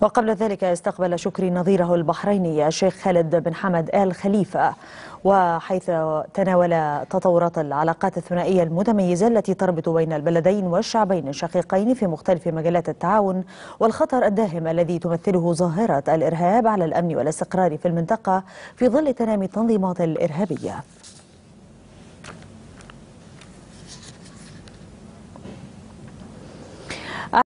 وقبل ذلك استقبل شكري نظيره البحريني الشيخ خالد بن حمد آل خليفة وحيث تناول تطورات العلاقات الثنائية المتميزة التي تربط بين البلدين والشعبين الشقيقين في مختلف مجالات التعاون والخطر الداهم الذي تمثله ظاهرة الإرهاب على الأمن والاستقرار في المنطقة في ظل تنامي التنظيمات الإرهابية